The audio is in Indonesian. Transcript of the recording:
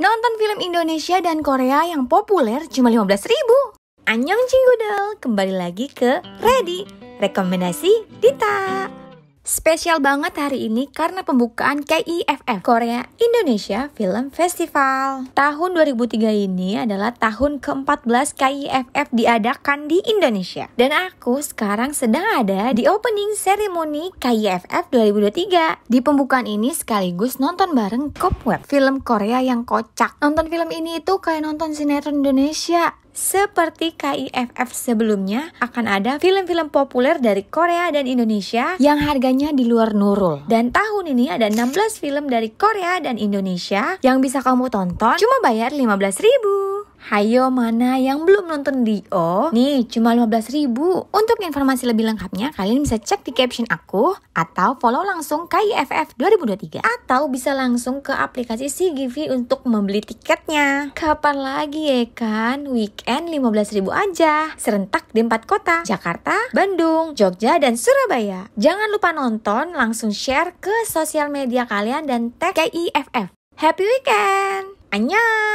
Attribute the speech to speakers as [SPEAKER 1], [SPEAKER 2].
[SPEAKER 1] Nonton film Indonesia dan Korea yang populer cuma 15 ribu. Annyeong Cinggudel, kembali lagi ke Ready, rekomendasi Dita. Spesial banget hari ini karena pembukaan KIFF Korea Indonesia Film Festival. Tahun 2003 ini adalah tahun ke-14 KIFF diadakan di Indonesia. Dan aku sekarang sedang ada di opening ceremony KIFF 2023. Di pembukaan ini sekaligus nonton bareng Kopweb, film Korea yang kocak. Nonton film ini itu kayak nonton sinetron Indonesia. Seperti KIFF sebelumnya, akan ada film-film populer dari Korea dan Indonesia yang harganya di luar nurul. Dan tahun ini ada 16 film dari Korea dan Indonesia yang bisa kamu tonton cuma bayar 15 ribu. Hayo mana yang belum nonton Dio? Nih, cuma 15 ribu. Untuk informasi lebih lengkapnya, kalian bisa cek di caption aku atau follow langsung KIFF 2023 atau bisa langsung ke aplikasi CGV untuk membeli tiketnya. Kapan lagi ya kan? Weekend 15 ribu aja. Serentak di empat kota, Jakarta, Bandung, Jogja, dan Surabaya. Jangan lupa nonton, langsung share ke sosial media kalian dan tag KIFF. Happy weekend! Annyeong!